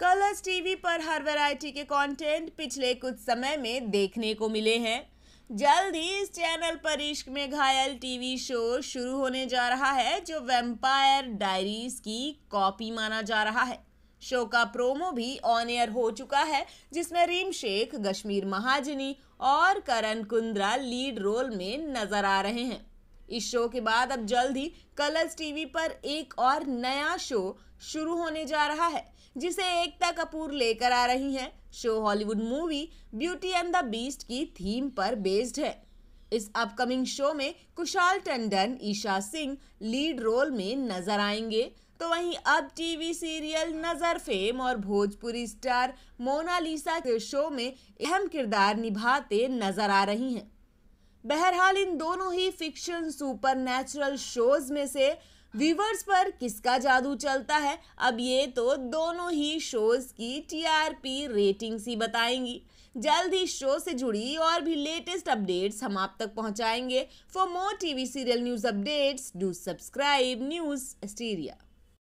Colors TV पर हर variety के content पिछले कुछ समय में देखने को मिले हैं जल्द ही इस चैनल पर इश्क में घायल टीवी शो शुरू होने जा रहा है जो वेम्पायर डायरीज की कॉपी माना जा रहा है शो का प्रोमो भी ऑन एयर हो चुका है जिसमें रीम शेख कश्मीर महाजनी और करण कुंद्रा लीड रोल में नजर आ रहे हैं इस शो के बाद अब जल्द ही कलर्स टीवी पर एक और नया शो शुरू होने जा रहा है जिसे एकता कपूर लेकर आ रही हैं show Hollywood movie beauty and the beast की थीम पर बेस्ड है इस अपकमिंग शो में कुशाल टंडन ईशा सिंह लीड रोल में नजर आएंगे तो वहीं अब टीवी सीरियल नजर फेम और भोजपुरी स्टार मोनालिसा के शो में अहम किरदार निभाते नजर आ रही हैं बहरहाल इन दोनों ही फिक्शन सुपर नेचुरल शोज में से व्यूवर्स पर किसका जादू चलता है अब ये तो दोनों ही शोज की टीआरपी रेटिंग्स ही बताएंगी जल्द ही शो से जुड़ी और भी लेटेस्ट अपडेट्स हम आप तक पहुंचाएंगे for more TV serial news updates do subscribe news Asteria